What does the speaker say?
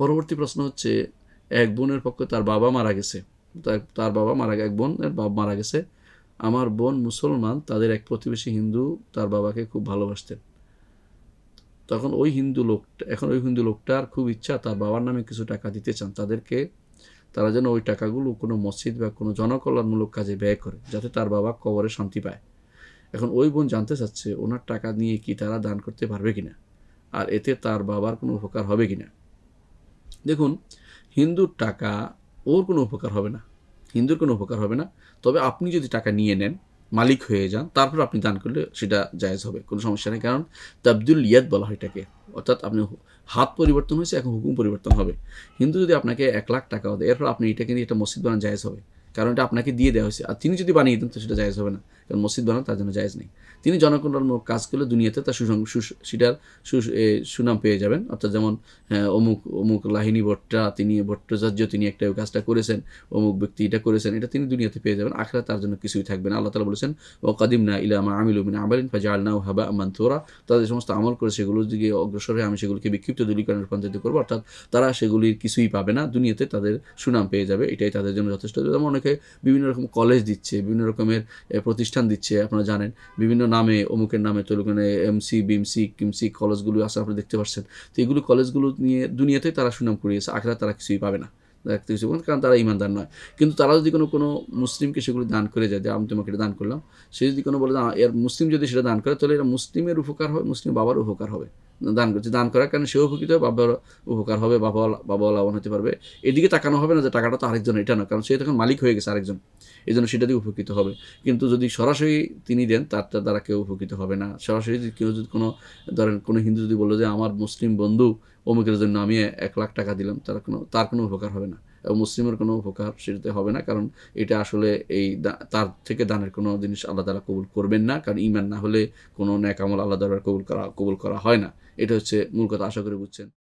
পরবর্তী প্রশ্ন হচ্ছে এক বোনের পক্ষে তার বাবা মারা গেছে তার বাবা মারা এক বোনের বাবা মারা গেছে আমার বোন মুসলমান তাদের এক প্রতিবেশী হিন্দু তার বাবাকে খুব ভালোবাসতেন তখন ওই হিন্দু লোকটা এখন ওই হিন্দু লোকটার খুব ইচ্ছা তার বাবার নামে কিছু টাকা দিতে চান তাদেরকে তারা যেন ওই টাকাগুলো কোনো মসজিদ বা কোনো জনকল্যাণমূলক কাজে ব্যয় করে যাতে তার বাবা কবরে শান্তি পায় এখন ওই বোন জানতে চাচ্ছে ওনার টাকা নিয়ে কি তারা দান করতে পারবে কিনা আর এতে তার বাবার কোনো উপকার হবে কিনা দেখুন হিন্দুর টাকা ওর কোনো উপকার হবে না হিন্দুর কোনো উপকার হবে না তবে আপনি যদি টাকা নিয়ে নেন মালিক হয়ে যান তারপর আপনি দান করলে সেটা জায়জ হবে কোনো সমস্যা নেই কারণ তাবদুল ইয়াদ বলা হয় এটাকে অর্থাৎ আপনি হাত পরিবর্তন হয়েছে এখন হুকুম পরিবর্তন হবে হিন্দু যদি আপনাকে এক লাখ টাকা দেয় এরপর আপনি এটাকে নিয়ে একটা মসজিদ বানান জায়জ হবে কারণ এটা আপনাকে দিয়ে দেওয়া হয়েছে আর তিনি যদি বানিয়ে দেন তো সেটা জায়জ হবে না কারণ মসজিদ বানানো তার জন্য জায়জ নেই তিনি জনকল্যাণমূলক কাজ করলে দুনিয়াতে তার সুসং সেটার সুনাম পেয়ে যাবেন অর্থাৎ যেমন অমুক অমুক লাহিনী ভট্টা তিনি ভট্টাচার্য তিনি একটা কাজটা করেছেন অমুক ব্যক্তি এটা করেছেন এটা তিনি দুনিয়াতে পেয়ে যাবেন আখরা তার জন্য কিছুই থাকবে না আল্লাহ তালা বলেছেন ও কাদিম কাদিমনা ইলামা আমিলুমিন আমালিন ফাজালনা হাবা আমান তোরা তাদের সমস্ত আমল করে সেগুলোর দিকে অগ্রসর হয়ে আমি সেগুলিকে বিক্ষিপ্ত দলীকরণে রূপান্তরিত করবো অর্থাৎ তারা সেগুলির কিছুই পাবে না দুনিয়াতে তাদের সুনাম পেয়ে যাবে এটাই তাদের জন্য যথেষ্ট যেমন অনেকে বিভিন্ন রকম কলেজ দিচ্ছে বিভিন্ন রকমের প্রতিষ্ঠান দিচ্ছে আপনারা জানেন বিভিন্ন নামে অমুকের নামে তো তলুকানে এমসি বিএমসি কিমসি কলেজগুলো আছে আপনারা দেখতে পাচ্ছেন তো এগুলো কলেজগুলো নিয়ে দুনিয়াতেই তারা সুনাম করিয়েছে আখড়া তারা কিছুই পাবে না দেখতে কিছু বলেন কারণ তারা ইমানদার নয় কিন্তু তারা যদি কোনো কোনো মুসলিমকে সেগুলো দান করে যায় যে আমি তোমাকে এটা দান করলাম সে যদি কোনো বলে এর মুসলিম যদি সেটা দান করে তাহলে এটা মুসলিমের উপকার হবে মুসলিম বাবার উপকার হবে দান করছে দান করার কারণে সেও উপকৃত হবে বাবার উপকার হবে বাবা বাবা লাভবান হতে পারবে এদিকে তাকানো হবে না যে টাকাটা তো আরেকজন এটা না কারণ সে তখন মালিক হয়ে গেছে আরেকজন এই জন্য সেটা দিয়ে উপকৃত হবে কিন্তু যদি সরাসরি তিনি দেন তার তার দ্বারা কেউ উপকৃত হবে না সরাসরি কেউ যদি কোনো ধরেন কোনো হিন্দু যদি বললো যে আমার মুসলিম বন্ধু অমুকের জন্য আমি এক লাখ টাকা দিলাম তার কোনো তার কোনো উপকার হবে না মুসলিমের কোনো উপকার সেটাতে হবে না কারণ এটা আসলে এই তার থেকে দানের কোনো জিনিস আল্লাহ তালা কবুল করবেন না কারণ ইমান না হলে কোনো ন্যাকামল আল্লাহ তালা কবুল করা কবুল করা হয় না এটা হচ্ছে মূল কথা আশা করে বুঝছেন